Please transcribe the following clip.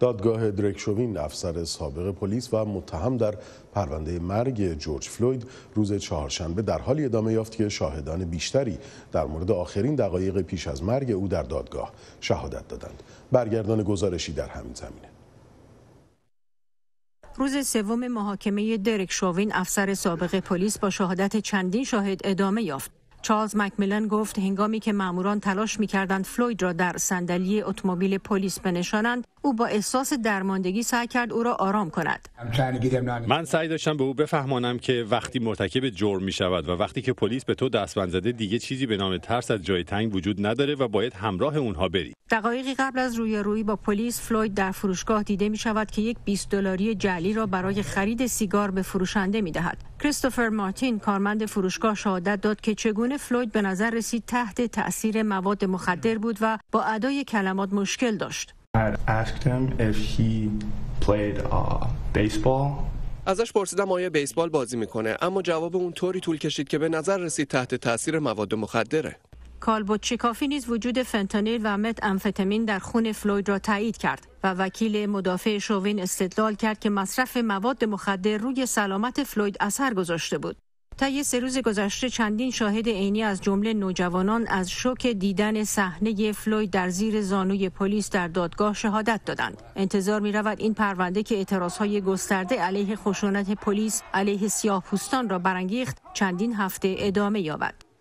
دادگاه شوین افسر سابق پلیس و متهم در پرونده مرگ جورج فلوید روز چهارشنبه در حالی ادامه یافت که شاهدان بیشتری در مورد آخرین دقایق پیش از مرگ او در دادگاه شهادت دادند برگردان گزارشی در همین زمینه روز سوم محاکمه درک شوین افسر سابق پلیس با شهادت چندین شاهد ادامه یافت چارلز مکمیلن گفت هنگامی که ماموران تلاش میکردند فلوید را در صندلی اتومبیل پلیس بنشانند او با احساس درماندگی سعی کرد او را آرام کند من سعی داشتم به او بفهمانم که وقتی مرتکب جرم می شود و وقتی که پلیس به تو دستبند زده دیگه چیزی به نام ترس از جای تنگ وجود نداره و باید همراه اونها بری دقایقی قبل از رویارویی با پلیس فلوید در فروشگاه دیده می شود که یک 20 دلاری جلی را برای خرید سیگار به فروشنده می دهد کریستوفر مارتین کارمند فروشگاه شهادت داد که چگونه فلوید به نظر رسید تحت تاثیر مواد مخدر بود و با ادای کلمات مشکل داشت Uh, ازش پرسیدم آیا بیسبال بازی میکنه اما جواب اون طوری طول کشید که به نظر رسید تحت تاثیر مواد مخدره کالبوچی کافی نیز وجود فنتانیل و مت امفتامین در خون فلوید را تایید کرد و وکیل مدافع شووین استدلال کرد که مصرف مواد مخدر روی سلامت فلوید اثر گذاشته بود طی سه روز گذشته چندین شاهد عینی از جمله نوجوانان از شوک دیدن صحنه فلوید در زیر زانوی پلیس در دادگاه شهادت دادند انتظار می رود این پرونده که های گسترده علیه خشونت پلیس علیه سیاهپوستان را برانگیخت چندین هفته ادامه یابد